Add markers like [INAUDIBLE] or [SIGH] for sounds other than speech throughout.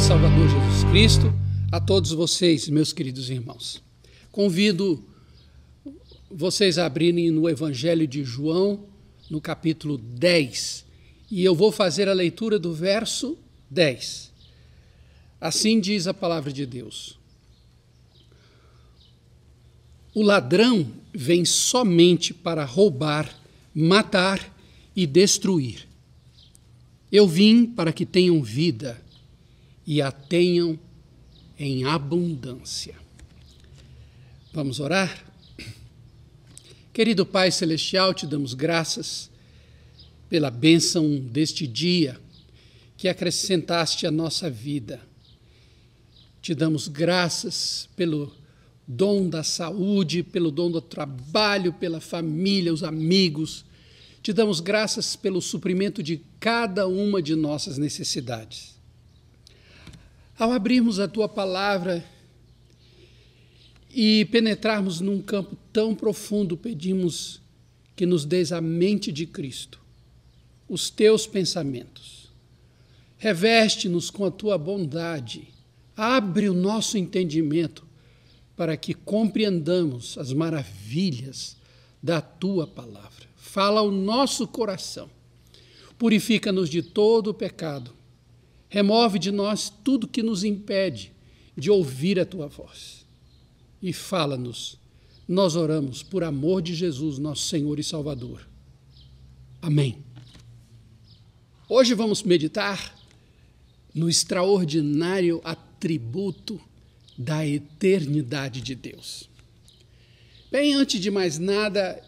e Salvador Jesus Cristo, a todos vocês, meus queridos irmãos. Convido vocês a abrirem no Evangelho de João, no capítulo 10, e eu vou fazer a leitura do verso 10. Assim diz a palavra de Deus. O ladrão vem somente para roubar, matar e destruir. Eu vim para que tenham vida e a tenham em abundância. Vamos orar? Querido Pai Celestial, te damos graças pela bênção deste dia que acrescentaste à nossa vida. Te damos graças pelo dom da saúde, pelo dom do trabalho, pela família, os amigos. Te damos graças pelo suprimento de cada uma de nossas necessidades. Ao abrirmos a tua palavra e penetrarmos num campo tão profundo, pedimos que nos des a mente de Cristo, os teus pensamentos. Reveste-nos com a tua bondade, abre o nosso entendimento para que compreendamos as maravilhas da tua palavra. Fala o nosso coração, purifica-nos de todo o pecado Remove de nós tudo que nos impede de ouvir a tua voz. E fala-nos. Nós oramos por amor de Jesus, nosso Senhor e Salvador. Amém. Hoje vamos meditar no extraordinário atributo da eternidade de Deus. Bem, antes de mais nada,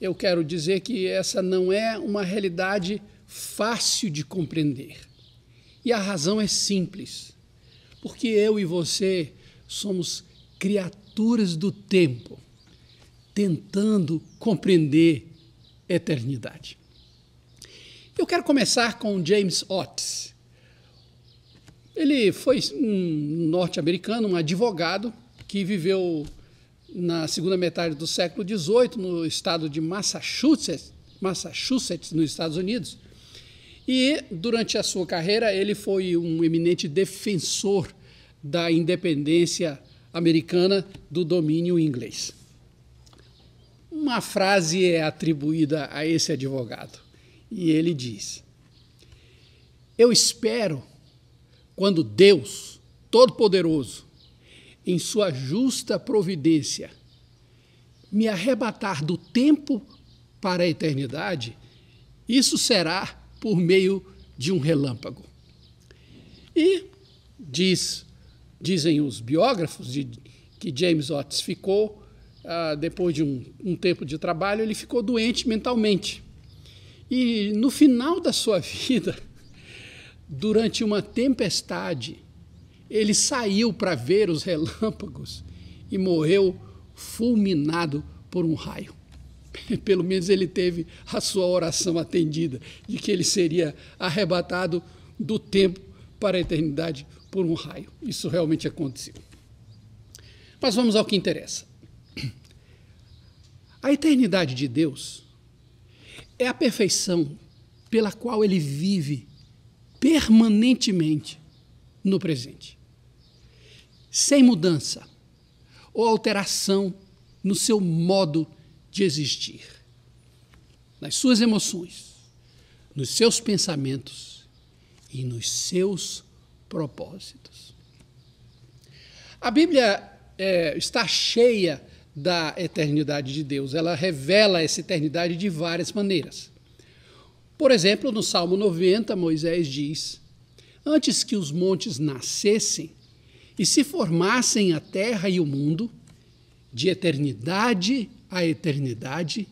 eu quero dizer que essa não é uma realidade fácil de compreender. E a razão é simples. Porque eu e você somos criaturas do tempo, tentando compreender eternidade. Eu quero começar com James Otis. Ele foi um norte-americano, um advogado que viveu na segunda metade do século XVIII no estado de Massachusetts, Massachusetts, nos Estados Unidos. E, durante a sua carreira, ele foi um eminente defensor da independência americana do domínio inglês. Uma frase é atribuída a esse advogado e ele diz: Eu espero quando Deus, Todo-Poderoso, em sua justa providência, me arrebatar do tempo para a eternidade, isso será por meio de um relâmpago. E diz, dizem os biógrafos de, que James Otis ficou, ah, depois de um, um tempo de trabalho, ele ficou doente mentalmente. E no final da sua [LAUGHS] vida, durante uma tempestade, ele saiu para ver os relâmpagos e morreu fulminado por um raio. [LAUGHS] pelo menos ele teve a sua oração atendida, de que ele seria arrebatado do tempo para a eternidade por um raio. Isso realmente aconteceu. Mas vamos ao que interessa. [CLEARS THROAT] A eternidade de Deus é a perfeição pela qual ele vive permanentemente no presente, sem mudança ou alteração no seu modo de de existir, nas suas emoções, nos seus pensamentos e nos seus propósitos. A Bíblia é, está cheia da eternidade de Deus, ela revela essa eternidade de várias maneiras. Por exemplo, no Salmo 90, Moisés diz: Antes que os montes nascessem e se formassem a terra e o mundo, de eternidade a eternidade,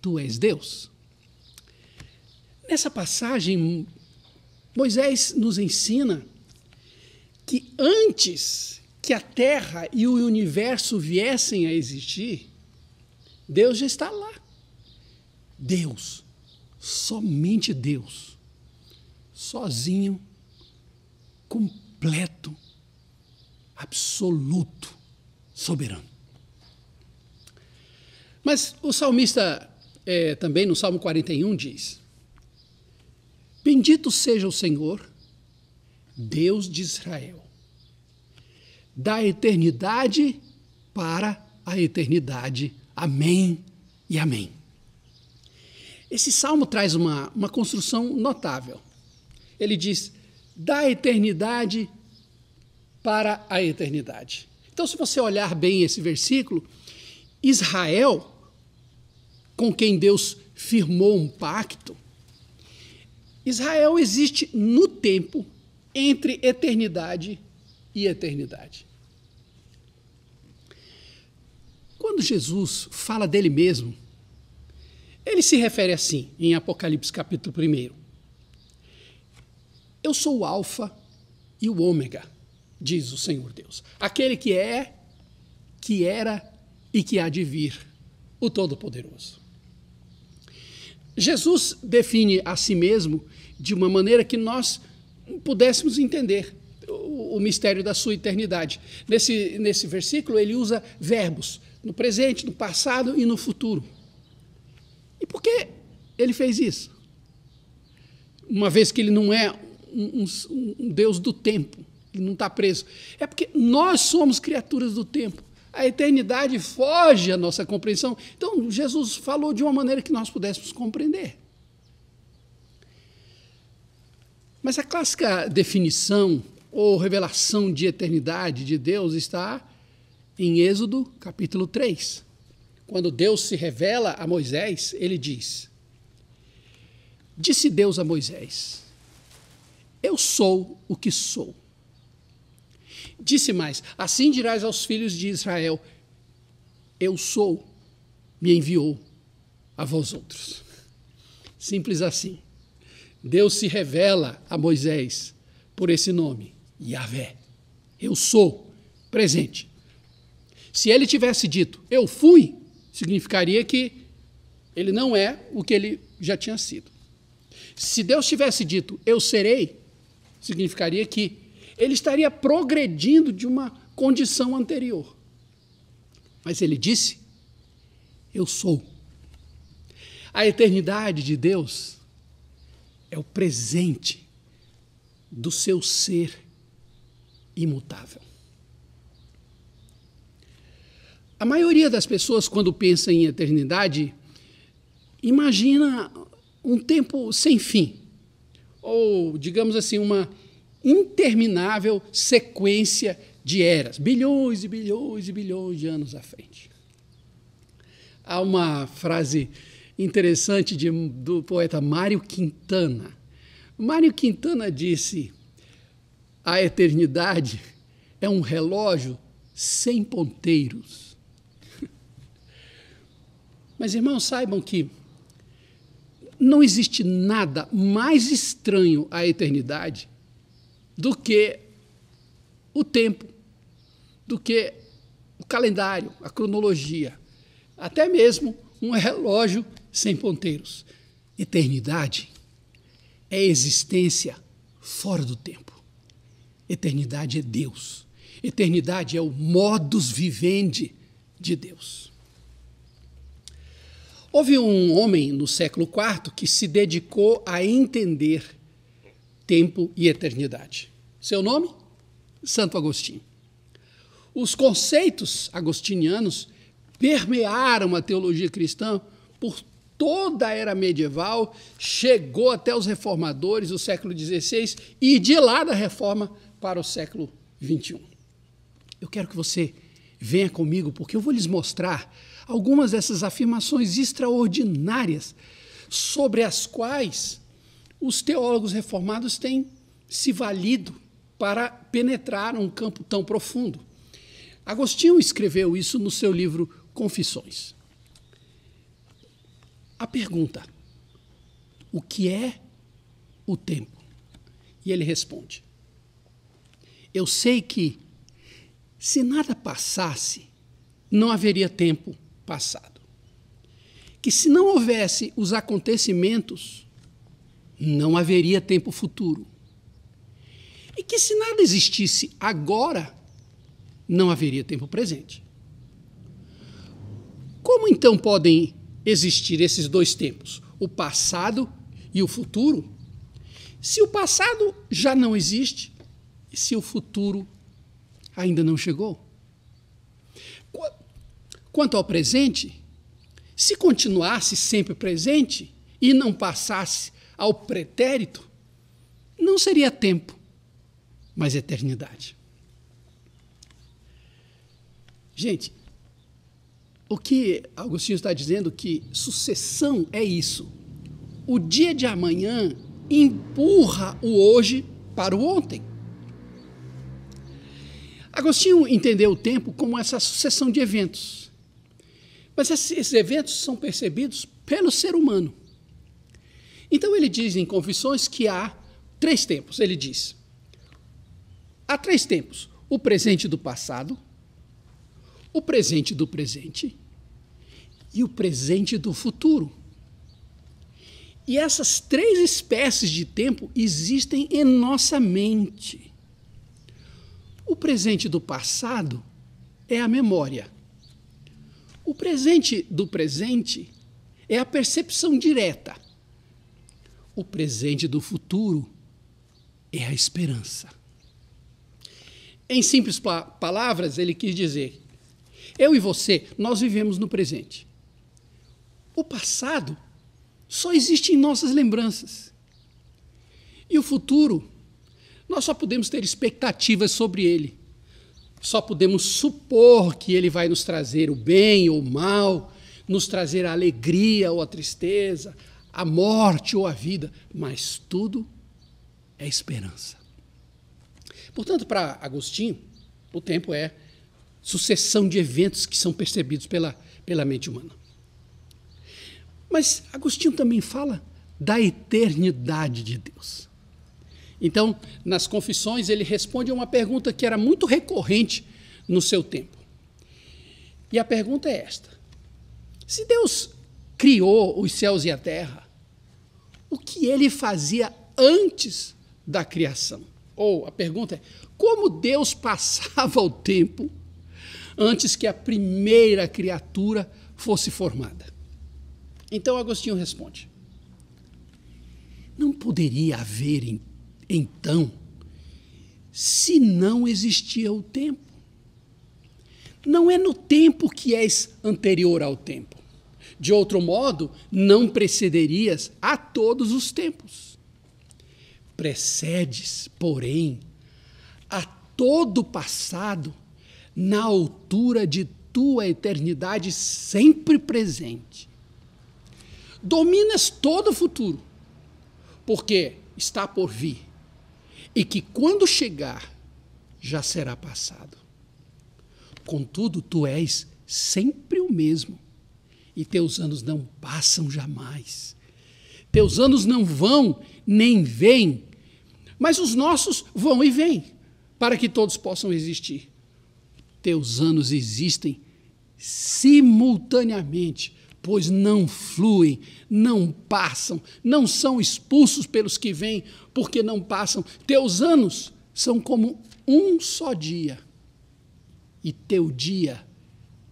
tu és Deus. Nessa passagem, Moisés nos ensina que antes que a terra e o universo viessem a existir, Deus já está lá. Deus, somente Deus, sozinho, completo, absoluto, soberano. Mas o salmista é, também, no Salmo 41, diz: Bendito seja o Senhor, Deus de Israel, da eternidade para a eternidade. Amém e amém. Esse salmo traz uma, uma construção notável. Ele diz: da eternidade para a eternidade. Então, se você olhar bem esse versículo, Israel com quem Deus firmou um pacto, Israel existe no tempo entre eternidade e eternidade. Quando Jesus fala dele mesmo, ele se refere assim em Apocalipse capítulo 1. Eu sou o Alfa e o Ômega, diz o Senhor Deus. Aquele que é, que era e que há de vir, o Todo-Poderoso. Jesus define a si mesmo de uma maneira que nós pudéssemos entender o, o mistério da sua eternidade. Nesse, nesse versículo, ele usa verbos no presente, no passado e no futuro. E por que ele fez isso? Uma vez que ele não é um, um, um Deus do tempo, ele não está preso. É porque nós somos criaturas do tempo. A eternidade foge à nossa compreensão. Então, Jesus falou de uma maneira que nós pudéssemos compreender. Mas a clássica definição ou revelação de eternidade de Deus está em Êxodo, capítulo 3. Quando Deus se revela a Moisés, ele diz: Disse Deus a Moisés: Eu sou o que sou. Disse mais: Assim dirás aos filhos de Israel: Eu sou, me enviou a vós outros. Simples assim. Deus se revela a Moisés por esse nome, Yahvé. Eu sou, presente. Se ele tivesse dito eu fui, significaria que ele não é o que ele já tinha sido. Se Deus tivesse dito eu serei, significaria que ele estaria progredindo de uma condição anterior. Mas ele disse: Eu sou. A eternidade de Deus é o presente do seu ser imutável. A maioria das pessoas, quando pensa em eternidade, imagina um tempo sem fim, ou, digamos assim, uma interminável sequência de eras, bilhões e bilhões e bilhões de anos à frente. Há uma frase interessante de, do poeta Mário Quintana. Mário Quintana disse: A eternidade é um relógio sem ponteiros. [LAUGHS] Mas, irmãos, saibam que não existe nada mais estranho à eternidade do que o tempo, do que o calendário, a cronologia, até mesmo um relógio sem ponteiros. Eternidade é existência fora do tempo. Eternidade é Deus. Eternidade é o modus vivendi de Deus. Houve um homem no século IV que se dedicou a entender tempo e eternidade. Seu nome? Santo Agostinho. Os conceitos agostinianos permearam a teologia cristã por toda a era medieval, chegou até os reformadores do século XVI e de lá da reforma para o século XXI. Eu quero que você venha comigo, porque eu vou lhes mostrar algumas dessas afirmações extraordinárias sobre as quais os teólogos reformados têm se valido para penetrar um campo tão profundo. Agostinho escreveu isso no seu livro Confissões. A pergunta: o que é o tempo? E ele responde: Eu sei que se nada passasse, não haveria tempo passado. Que se não houvesse os acontecimentos, não haveria tempo futuro. E que se nada existisse agora, não haveria tempo presente. Como então podem existir esses dois tempos, o passado e o futuro? Se o passado já não existe e se o futuro ainda não chegou? Quanto ao presente, se continuasse sempre presente e não passasse ao pretérito, não seria tempo, mas eternidade. Gente, o que Agostinho está dizendo que sucessão é isso. O dia de amanhã empurra o hoje para o ontem. Agostinho entendeu o tempo como essa sucessão de eventos. Mas esses eventos são percebidos pelo ser humano. Então ele diz em Confissões que há três tempos. Ele diz: há três tempos: o presente do passado, o presente do presente e o presente do futuro. E essas três espécies de tempo existem em nossa mente. O presente do passado é a memória. O presente do presente é a percepção direta. O presente do futuro é a esperança. Em simples pa palavras, ele quis dizer: eu e você, nós vivemos no presente. O passado só existe em nossas lembranças. E o futuro, nós só podemos ter expectativas sobre ele. Só podemos supor que ele vai nos trazer o bem ou o mal, nos trazer a alegria ou a tristeza, a morte ou a vida, mas tudo é esperança. Portanto, para Agostinho, o tempo é sucessão de eventos que são percebidos pela, pela mente humana. Mas Agostinho também fala da eternidade de Deus. Então, nas confissões, ele responde a uma pergunta que era muito recorrente no seu tempo. E a pergunta é esta: se Deus criou os céus e a terra, o que ele fazia antes da criação? Ou a pergunta é: como Deus passava [LAUGHS] o tempo antes que a primeira criatura fosse formada? Então Agostinho responde: Não poderia haver então se não existia o tempo. Não é no tempo que és anterior ao tempo. De outro modo, não precederias a todos os tempos. Precedes, porém, a todo o passado na altura de tua eternidade sempre presente. Dominas todo o futuro, porque está por vir e que quando chegar já será passado. Contudo, tu és sempre o mesmo e teus anos não passam jamais. Teus anos não vão nem vêm, mas os nossos vão e vêm, para que todos possam existir. Teus anos existem simultaneamente, pois não fluem, não passam, não são expulsos pelos que vêm, porque não passam. Teus anos são como um só dia, e teu dia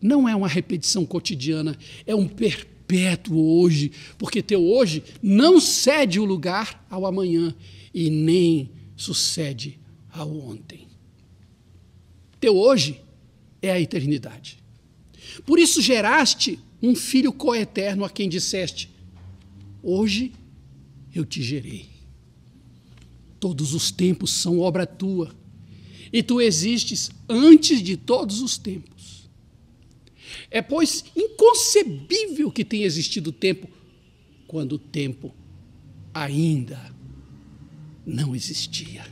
não é uma repetição cotidiana, é um perpétuo hoje, porque teu hoje não cede o lugar ao amanhã e nem sucede ao ontem. Teu hoje é a eternidade. Por isso geraste um filho coeterno a quem disseste: Hoje eu te gerei. Todos os tempos são obra tua, e tu existes antes de todos os tempos. É, pois, inconcebível que tenha existido tempo, quando o tempo ainda não existia.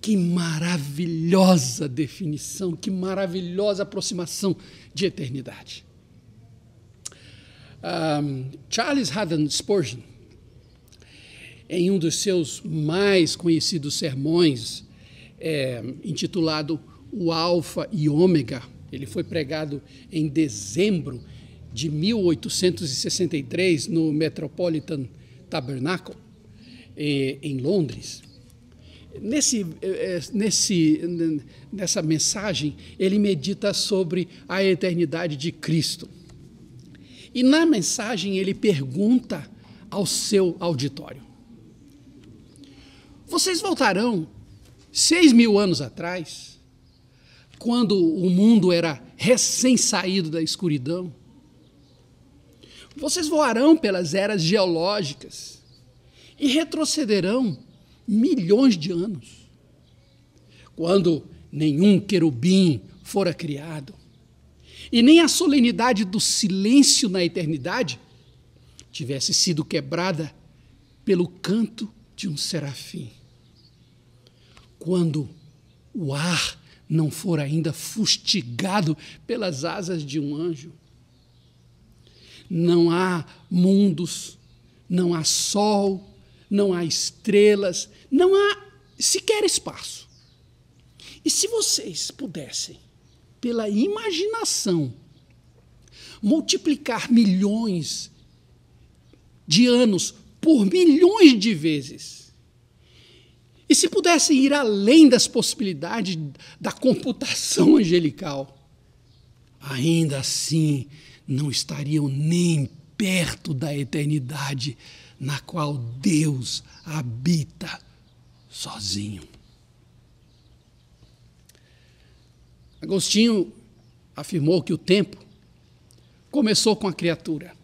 Que maravilhosa definição, que maravilhosa aproximação de eternidade. Um, Charles Haddon Spurgeon, em um dos seus mais conhecidos sermões, é, intitulado O Alfa e Ômega, ele foi pregado em dezembro de 1863 no Metropolitan Tabernacle, eh, em Londres. Nesse, eh, eh, nesse, nessa mensagem, ele medita sobre a eternidade de Cristo. E na mensagem, ele pergunta ao seu auditório: Vocês voltarão seis mil anos atrás? quando o mundo era recém-saído da escuridão. Vocês voarão pelas eras geológicas e retrocederão milhões de anos. Quando nenhum querubim fora criado, e nem a solenidade do silêncio na eternidade tivesse sido quebrada pelo canto de um serafim. Quando o ar não for ainda fustigado pelas asas de um anjo. Não há mundos, não há sol, não há estrelas, não há sequer espaço. E se vocês pudessem, pela imaginação, multiplicar milhões de anos por milhões de vezes, e se pudessem ir além das possibilidades da computação [LAUGHS] angelical, ainda assim não estariam nem perto da eternidade na qual Deus habita sozinho. Agostinho afirmou que o tempo começou com a criatura.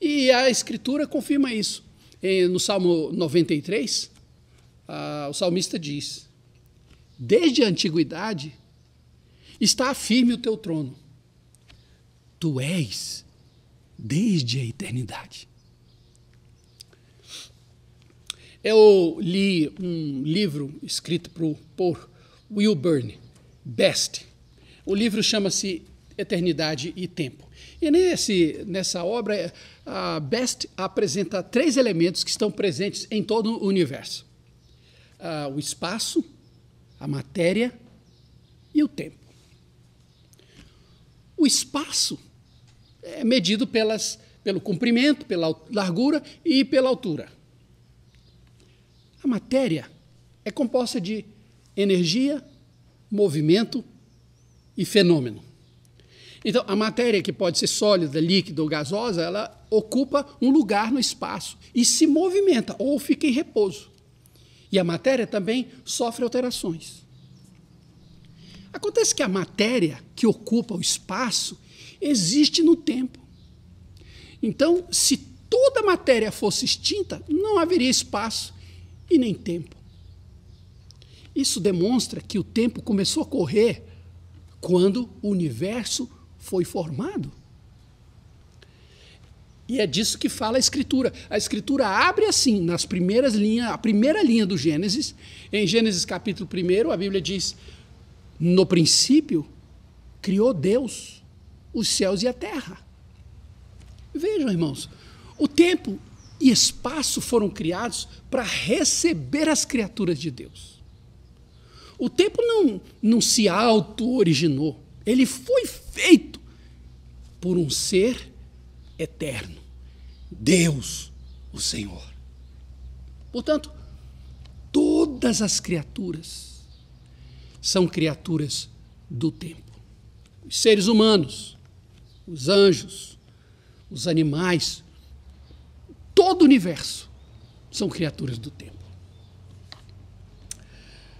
E a Escritura confirma isso. No Salmo 93, ah, o salmista diz: Desde a antiguidade está firme o teu trono. Tu és desde a eternidade. Eu li um livro escrito por, por Will Byrne, Best. O livro chama-se Eternidade e Tempo. E nesse, nessa obra, a Best apresenta três elementos que estão presentes em todo o universo uh, o espaço, a matéria e o tempo. O espaço é medido pelas, pelo comprimento, pela largura e pela altura. A matéria é composta de energia, movimento e fenômeno. Então, a matéria, que pode ser sólida, líquida ou gasosa, ela ocupa um lugar no espaço e se movimenta ou fica em repouso. E a matéria também sofre alterações. Acontece que a matéria que ocupa o espaço existe no tempo. Então, se toda a matéria fosse extinta, não haveria espaço e nem tempo. Isso demonstra que o tempo começou a correr quando o universo foi formado. E é disso que fala a Escritura. A Escritura abre assim, nas primeiras linhas, a primeira linha do Gênesis. Em Gênesis capítulo 1, a Bíblia diz: No princípio, criou Deus os céus e a terra. Vejam, irmãos, o tempo e espaço foram criados para receber as criaturas de Deus. O tempo não, não se auto-originou, ele foi feito por um ser eterno. Deus, o Senhor. Portanto, todas as criaturas são criaturas do tempo. Os seres humanos, os anjos, os animais, todo o universo são criaturas do tempo.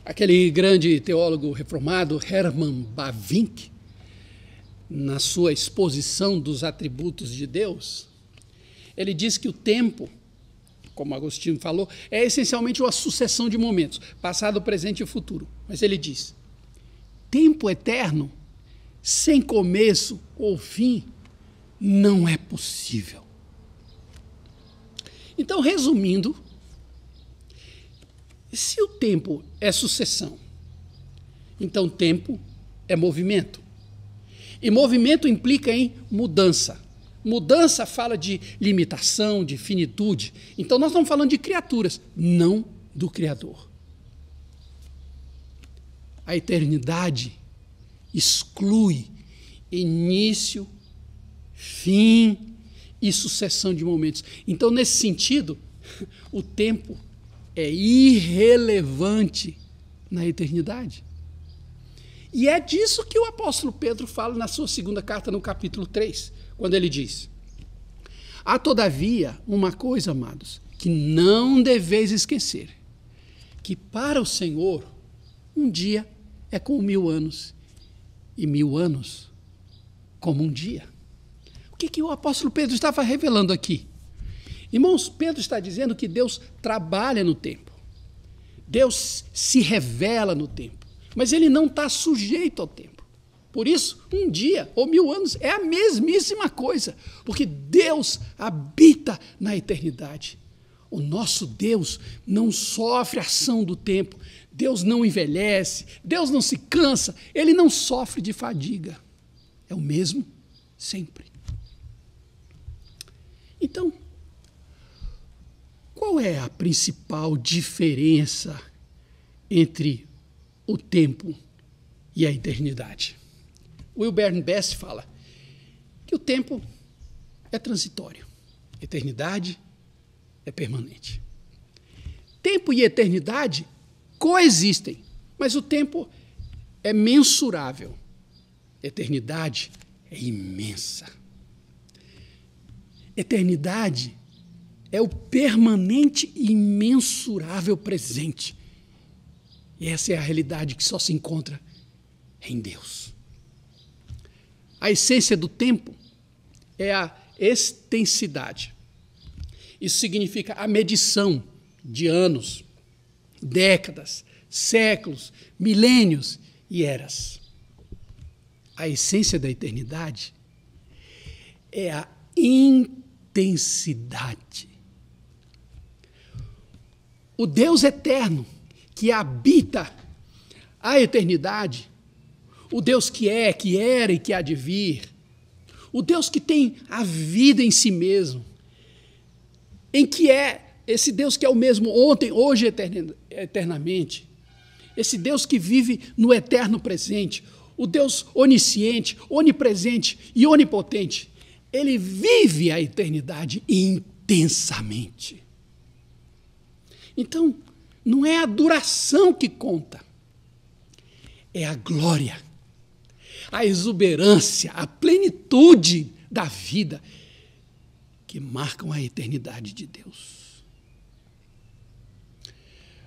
Aquele grande teólogo reformado, Hermann Bavinck, na sua exposição dos atributos de Deus, ele diz que o tempo, como Agostinho falou, é essencialmente uma sucessão de momentos, passado, presente e futuro. Mas ele diz: tempo eterno, sem começo ou fim, não é possível. Então, resumindo, se o tempo é sucessão, então tempo é movimento. E movimento implica em mudança. Mudança fala de limitação, de finitude. Então nós estamos falando de criaturas, não do Criador. A eternidade exclui início, fim e sucessão de momentos. Então, nesse sentido, [LAUGHS] o tempo é irrelevante na eternidade. E é disso que o apóstolo Pedro fala na sua segunda carta, no capítulo 3, quando ele diz: Há, todavia, uma coisa, amados, que não deveis esquecer: que para o Senhor, um dia é como mil anos, e mil anos como um dia. O que, que o apóstolo Pedro estava revelando aqui? Irmãos, Pedro está dizendo que Deus trabalha no tempo, Deus se revela no tempo. Mas ele não está sujeito ao tempo. Por isso, um dia ou mil anos é a mesmíssima coisa, porque Deus habita na eternidade. O nosso Deus não sofre ação do tempo, Deus não envelhece, Deus não se cansa, ele não sofre de fadiga. É o mesmo sempre. Então, qual é a principal diferença entre o tempo e a eternidade. Wilbert Best fala que o tempo é transitório, eternidade é permanente. Tempo e eternidade coexistem, mas o tempo é mensurável. Eternidade é imensa. Eternidade é o permanente e imensurável presente. E essa é a realidade que só se encontra em Deus. A essência do tempo é a extensidade. Isso significa a medição de anos, décadas, séculos, milênios e eras. A essência da eternidade é a intensidade. O Deus eterno que habita a eternidade, o Deus que é, que era e que há de vir, o Deus que tem a vida em si mesmo, em que é esse Deus que é o mesmo ontem, hoje eternamente, esse Deus que vive no eterno presente, o Deus onisciente, onipresente e onipotente, ele vive a eternidade intensamente. Então, não é a duração que conta, é a glória, a exuberância, a plenitude da vida que marcam a eternidade de Deus.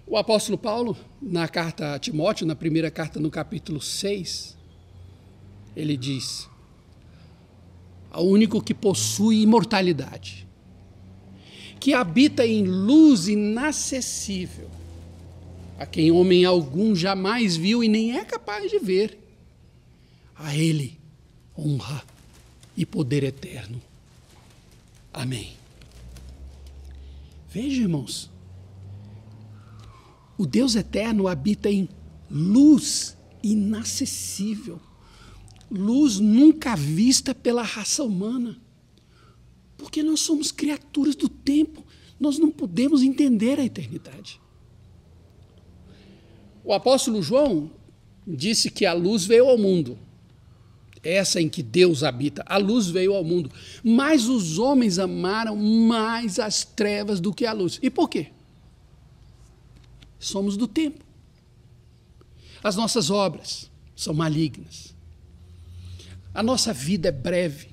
O apóstolo Paulo, na carta a Timóteo, na primeira carta, no capítulo 6, ele diz: ao único que possui imortalidade, que habita em luz inacessível, a quem homem algum jamais viu e nem é capaz de ver. A Ele honra e poder eterno. Amém. Veja, irmãos, o Deus eterno habita em luz inacessível, luz nunca vista pela raça humana, porque nós somos criaturas do tempo, nós não podemos entender a eternidade. O apóstolo João disse que a luz veio ao mundo, essa em que Deus habita. A luz veio ao mundo, mas os homens amaram mais as trevas do que a luz. E por quê? Somos do tempo. As nossas obras são malignas. A nossa vida é breve.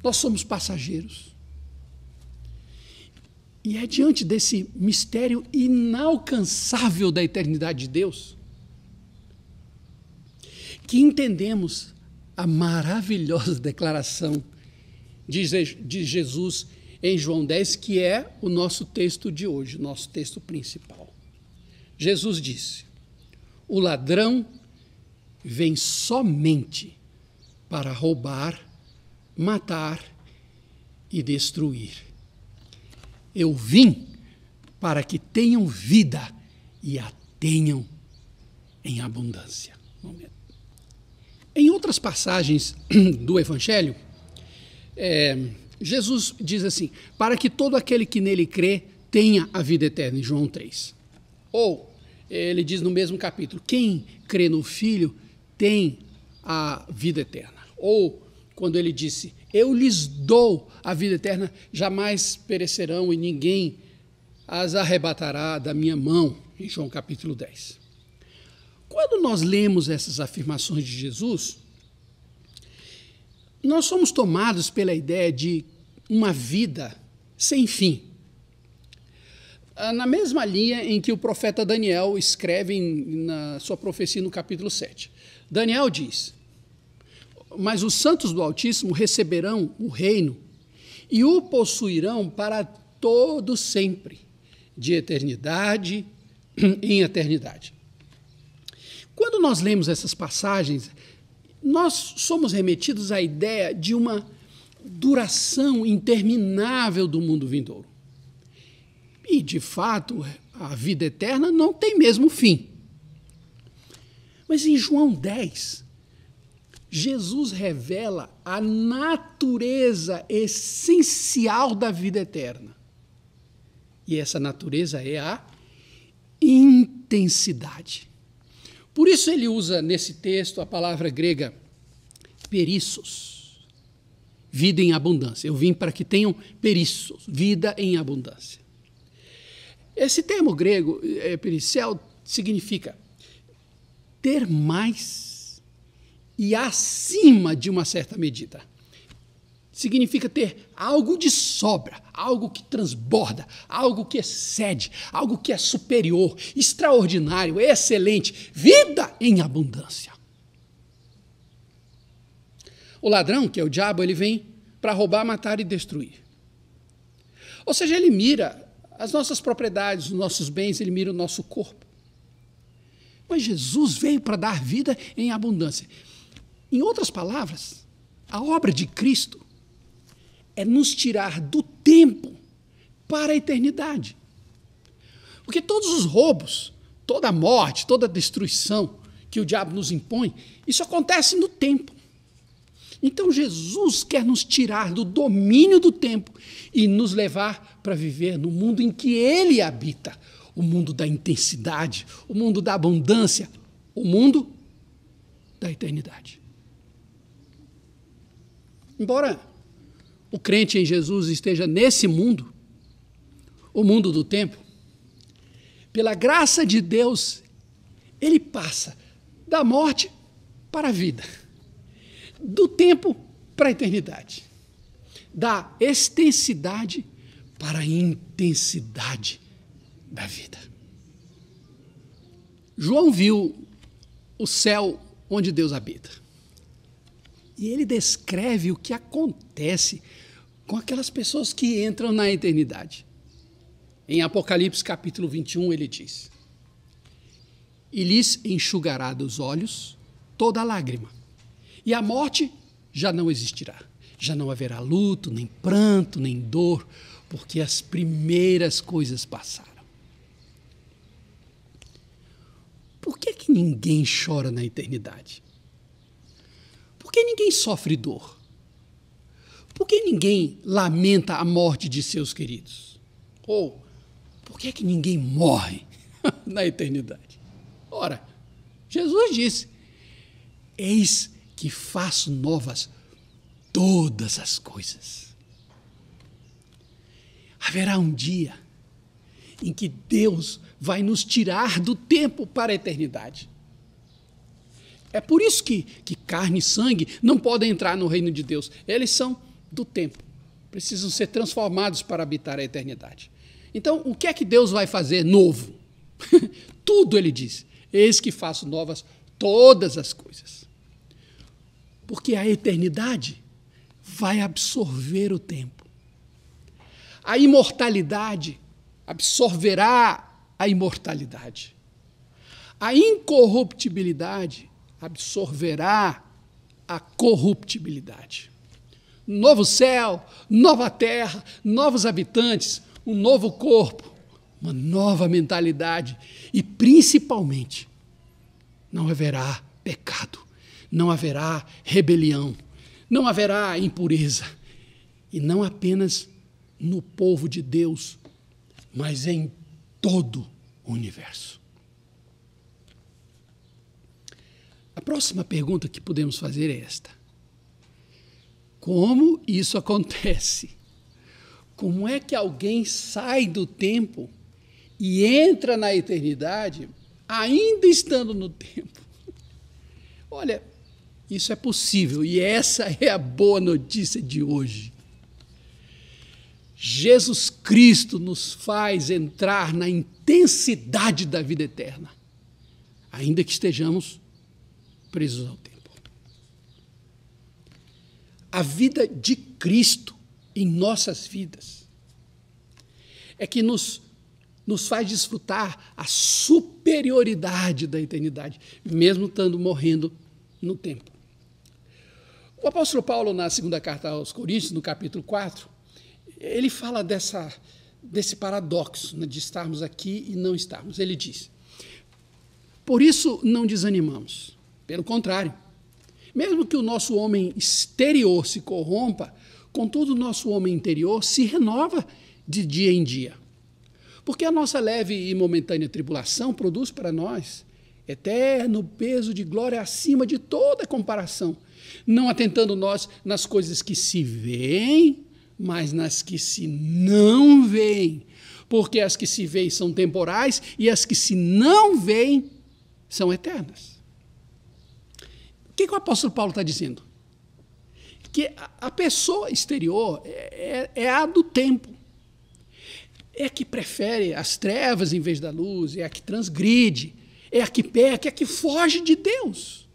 Nós somos passageiros. E é diante desse mistério inalcançável da eternidade de Deus que entendemos a maravilhosa declaração de Jesus em João 10, que é o nosso texto de hoje, nosso texto principal. Jesus disse: O ladrão vem somente para roubar, matar e destruir. Eu vim para que tenham vida e a tenham em abundância. Em outras passagens [CLEARS THROAT] do Evangelho, é, Jesus diz assim: para que todo aquele que nele crê tenha a vida eterna, em João 3. Ou, ele diz no mesmo capítulo: quem crê no Filho tem a vida eterna. Ou, quando ele disse: eu lhes dou a vida eterna, jamais perecerão e ninguém as arrebatará da minha mão, em João capítulo 10. Quando nós lemos essas afirmações de Jesus, nós somos tomados pela ideia de uma vida sem fim. Ah, na mesma linha em que o profeta Daniel escreve na sua profecia no capítulo 7. Daniel diz: mas os santos do Altíssimo receberão o reino e o possuirão para todo sempre, de eternidade [CLEARS THROAT] em eternidade. Quando nós lemos essas passagens, nós somos remetidos à ideia de uma duração interminável do mundo vindouro. E, de fato, a vida eterna não tem mesmo fim. Mas em João 10, Jesus revela a natureza essencial da vida eterna. E essa natureza é a intensidade. Por isso ele usa nesse texto a palavra grega perissos, vida em abundância. Eu vim para que tenham perissos, vida em abundância. Esse termo grego, eh, pericel, significa ter mais e acima de uma certa medida. Significa ter algo de sobra, algo que transborda, algo que excede, algo que é superior, extraordinário, excelente, vida em abundância. O ladrão, que é o diabo, ele vem para roubar, matar e destruir. Ou seja, ele mira as nossas propriedades, os nossos bens, ele mira o nosso corpo. Mas Jesus veio para dar vida em abundância. Em outras palavras, a obra de Cristo é nos tirar do tempo para a eternidade. Porque todos os roubos, toda a morte, toda a destruição que o diabo nos impõe, isso acontece no tempo. Então Jesus quer nos tirar do domínio do tempo e nos levar para viver no mundo em que ele habita o mundo da intensidade, o mundo da abundância, o mundo da eternidade. Embora o crente em Jesus esteja nesse mundo, o mundo do tempo, pela graça de Deus, ele passa da morte para a vida, do tempo para a eternidade, da extensidade para a intensidade da vida. João viu o céu onde Deus habita. E ele descreve o que acontece com aquelas pessoas que entram na eternidade. Em Apocalipse capítulo 21, ele diz: E lhes enxugará dos olhos toda lágrima, e a morte já não existirá. Já não haverá luto, nem pranto, nem dor, porque as primeiras coisas passaram. Por que, que ninguém chora na eternidade? que ninguém sofre dor? Por que ninguém lamenta a morte de seus queridos? Ou por que é que ninguém morre [LAUGHS] na eternidade? Ora, Jesus disse: Eis que faço novas todas as coisas. Haverá um dia em que Deus vai nos tirar do tempo para a eternidade. É por isso que, que carne e sangue não podem entrar no reino de Deus. Eles são do tempo. Precisam ser transformados para habitar a eternidade. Então, o que é que Deus vai fazer novo? [LAUGHS] Tudo ele diz. Eis que faço novas todas as coisas. Porque a eternidade vai absorver o tempo. A imortalidade absorverá a imortalidade. A incorruptibilidade absorverá a corruptibilidade. Novo céu, nova terra, novos habitantes, um novo corpo, uma nova mentalidade e principalmente não haverá pecado, não haverá rebelião, não haverá impureza. E não apenas no povo de Deus, mas em todo o universo. próxima pergunta que podemos fazer é esta: Como isso [LAUGHS] acontece? Como é que alguém sai do tempo e entra na eternidade ainda estando no tempo? [LAUGHS] Olha, isso é possível e essa é a boa notícia de hoje. Jesus Cristo nos faz entrar na intensidade da vida eterna, ainda que estejamos presos ao tempo. A vida de Cristo em nossas vidas é que nos, nos faz desfrutar a superioridade da eternidade, mesmo estando morrendo no tempo. O apóstolo Paulo, na segunda carta aos Coríntios, no capítulo 4, ele fala dessa, desse paradoxo né, de estarmos aqui e não estarmos. Ele diz: Por isso não desanimamos. Pelo contrário. Mesmo que o nosso homem exterior se corrompa, contudo, o nosso homem interior se renova de dia em dia. Porque a nossa leve e momentânea tribulação produz para nós eterno peso de glória acima de toda comparação, não atentando nós nas coisas que se veem, mas nas que se não veem, porque as que se veem são temporais e as que se não veem são eternas que, que o apóstolo Paulo está dizendo? Que a pessoa exterior é, é, é a do tempo. É a que prefere as trevas em vez da luz, é a que transgride, é a que peca, é a que foge de Deus.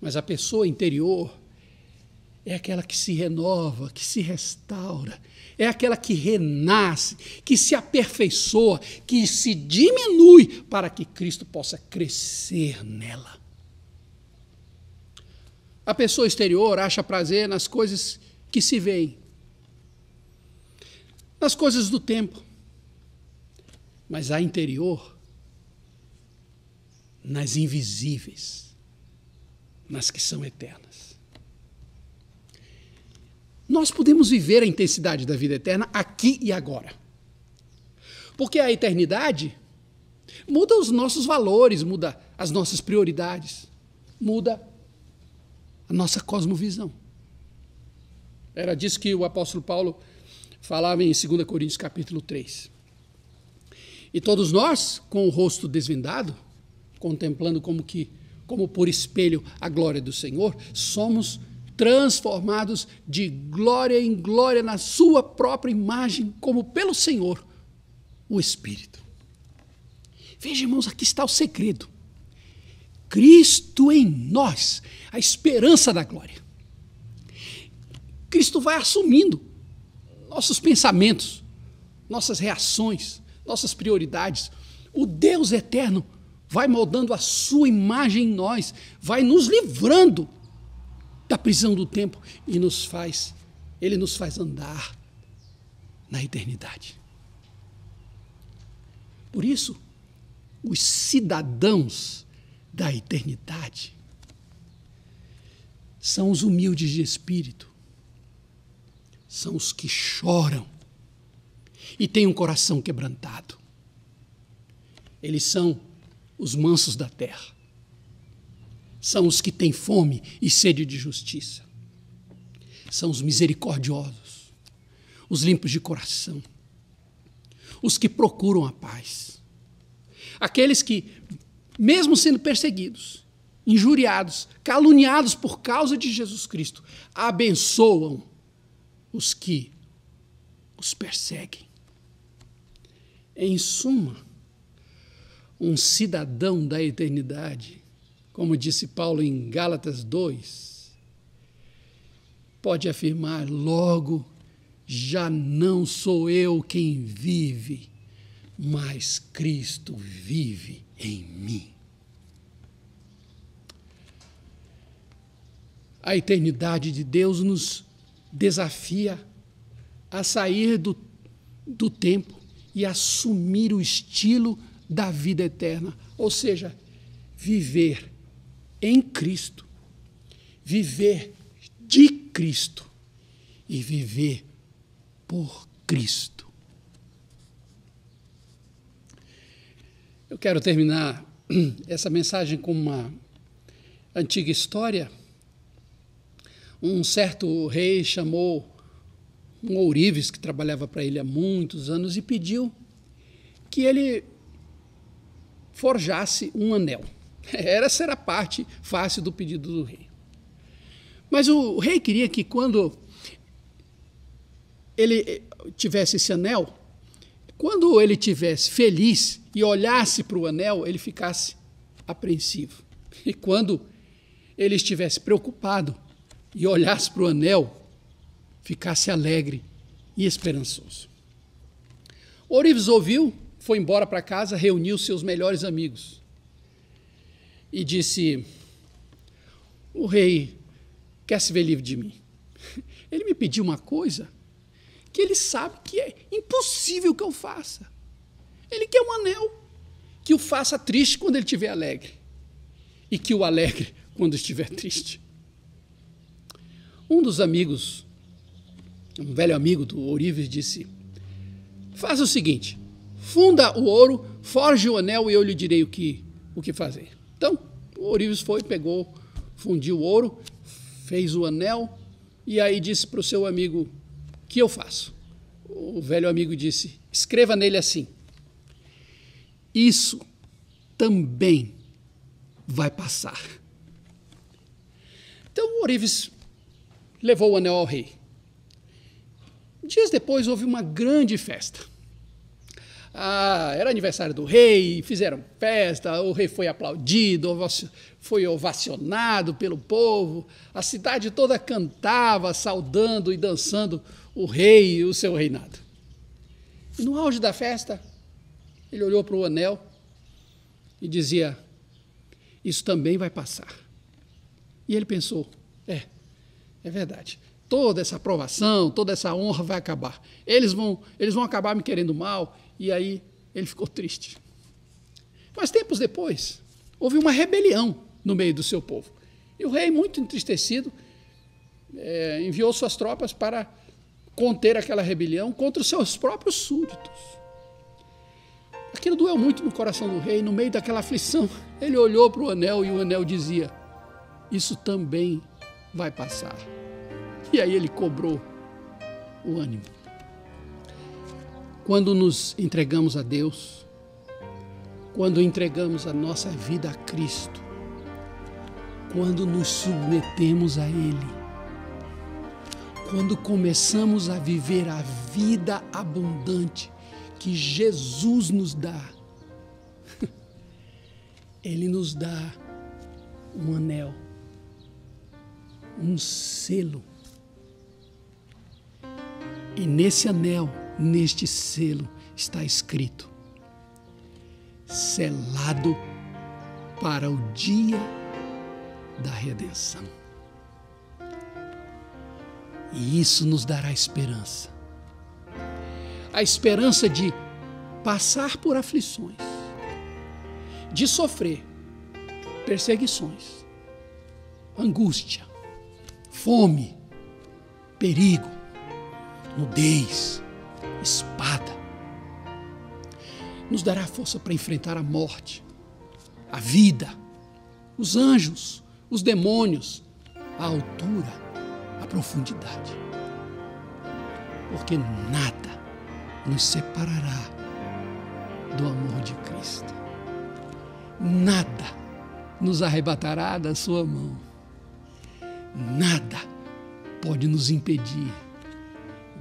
Mas a pessoa interior é aquela que se renova, que se restaura, é aquela que renasce, que se aperfeiçoa, que se diminui para que Cristo possa crescer nela. A pessoa exterior acha prazer nas coisas que se veem, nas coisas do tempo, mas a interior, nas invisíveis, nas que são eternas. Nós podemos viver a intensidade da vida eterna aqui e agora. Porque a eternidade muda os nossos valores, muda as nossas prioridades, muda a nossa cosmovisão. Era disso que o apóstolo Paulo falava em 2 Coríntios capítulo 3. E todos nós, com o rosto desvendado, contemplando como que como por espelho a glória do Senhor, somos transformados de glória em glória na sua própria imagem, como pelo Senhor, o Espírito. Veja, irmãos, aqui está o segredo. Cristo em nós, a esperança da glória. Cristo vai assumindo nossos pensamentos, nossas reações, nossas prioridades. O Deus eterno vai moldando a sua imagem em nós, vai nos livrando da prisão do tempo e nos faz, ele nos faz andar na eternidade. Por isso, os cidadãos da eternidade. São os humildes de espírito, são os que choram e têm um coração quebrantado. Eles são os mansos da terra, são os que têm fome e sede de justiça, são os misericordiosos, os limpos de coração, os que procuram a paz, aqueles que mesmo sendo perseguidos, injuriados, caluniados por causa de Jesus Cristo, abençoam os que os perseguem. Em suma, um cidadão da eternidade, como disse Paulo em Gálatas 2, pode afirmar logo: já não sou eu quem vive, mas Cristo vive em mim. A eternidade de Deus nos desafia a sair do, do tempo e assumir o estilo da vida eterna, ou seja, viver em Cristo, viver de Cristo e viver por Cristo. Eu quero terminar [CLEARS THROAT] essa mensagem com uma antiga história um certo rei chamou um ourives que trabalhava para ele há muitos anos e pediu que ele forjasse um anel. Essa [LAUGHS] era a parte fácil do pedido do rei. Mas o rei queria que quando ele eh, tivesse esse anel, quando ele tivesse feliz e olhasse para o anel, ele ficasse apreensivo. [LAUGHS] E quando ele estivesse preocupado, e olhasse para o anel, ficasse alegre e esperançoso. Orives ouviu, foi embora para casa, reuniu seus melhores amigos e disse: O rei quer se ver livre de mim. [LAUGHS] Ele me pediu uma coisa que ele sabe que é impossível que eu faça. Ele quer um anel que o faça triste quando ele estiver alegre e que o alegre quando estiver triste. Um dos amigos, um velho amigo do Ourives, disse: Faz o seguinte, funda o ouro, forge o anel e eu lhe direi o que, o que fazer. Então, o Ourives foi, pegou, fundiu o ouro, fez o anel e aí disse para o seu amigo: Que eu faço? O velho amigo disse: Escreva nele assim: Isso também vai passar. Então, o Orives levou o anel ao rei. Dias depois houve uma grande festa. Ah, era aniversário do rei, fizeram festa, o rei foi aplaudido, foi ovacionado pelo povo, a cidade toda cantava, saudando e dançando o rei e o seu reinado. E no auge da festa, ele olhou para o anel e dizia: Isso também vai passar. E ele pensou: É, é verdade. Toda essa aprovação, toda essa honra vai acabar. Eles vão, eles vão acabar me querendo mal. E aí ele ficou triste. Mas tempos depois, houve uma rebelião no meio do seu povo. E o rei, muito entristecido, é, enviou suas tropas para conter aquela rebelião contra os seus próprios súditos. Aquilo doeu muito no coração do rei, no meio daquela aflição. Ele olhou para o anel e o anel dizia: Isso também vai passar. E aí ele cobrou o ânimo. Quando nos entregamos a Deus, quando entregamos a nossa vida a Cristo, quando nos submetemos a Ele, quando começamos a viver a vida abundante que Jesus nos dá, [LAUGHS] Ele nos dá um anel um selo. E nesse anel, neste selo, está escrito: selado para o dia da redenção. E isso nos dará esperança. A esperança de passar por aflições, de sofrer perseguições, angústia, fome, perigo, nudez, espada. Nos dará força para enfrentar a morte, a vida, os anjos, os demônios, a altura, a profundidade. Porque nada nos separará do amor de Cristo. Nada nos arrebatará da sua mão nada pode nos impedir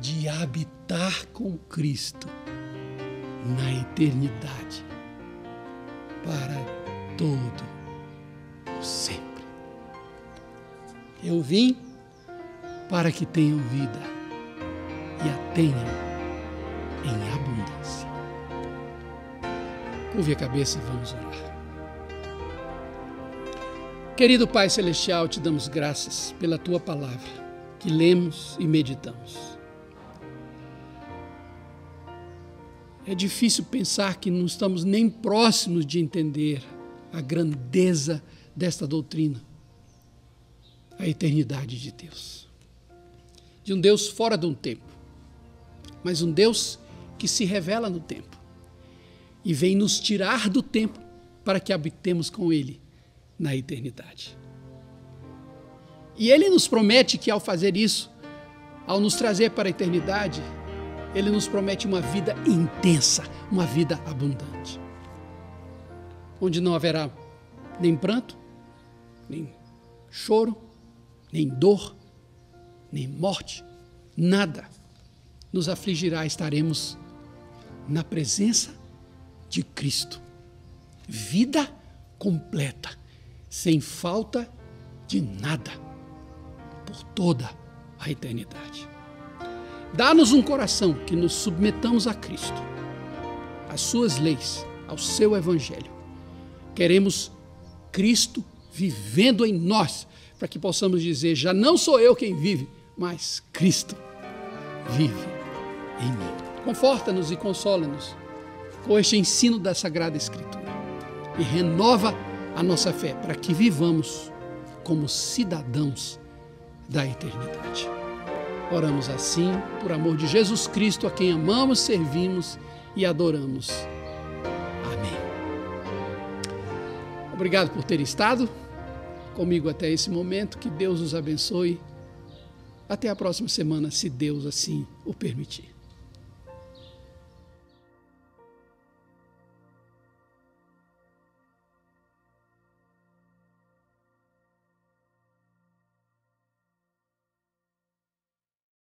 de habitar com Cristo na eternidade para todo o sempre. Eu vim para que tenham vida e a tenham em abundância. Curve a cabeça e vamos orar. Querido Pai Celestial, te damos graças pela tua palavra que lemos e meditamos. É difícil pensar que não estamos nem próximos de entender a grandeza desta doutrina, a eternidade de Deus. De um Deus fora de um tempo, mas um Deus que se revela no tempo e vem nos tirar do tempo para que habitemos com Ele na eternidade. E ele nos promete que ao fazer isso, ao nos trazer para a eternidade, ele nos promete uma vida intensa, uma vida abundante, onde não haverá nem pranto, nem choro, nem dor, nem morte, nada nos afligirá, estaremos na presença de Cristo. Vida completa sem falta de nada, por toda a eternidade. Dá-nos um coração que nos submetamos a Cristo, às Suas leis, ao Seu Evangelho. Queremos Cristo vivendo em nós, para que possamos dizer: já não sou eu quem vive, mas Cristo vive em mim. Conforta-nos e consola-nos com este ensino da Sagrada Escritura e renova a nossa fé, para que vivamos como cidadãos da eternidade. Oramos assim, por amor de Jesus Cristo, a quem amamos, servimos e adoramos. Amém. Obrigado por ter estado comigo até esse momento. Que Deus os abençoe. Até a próxima semana, se Deus assim o permitir.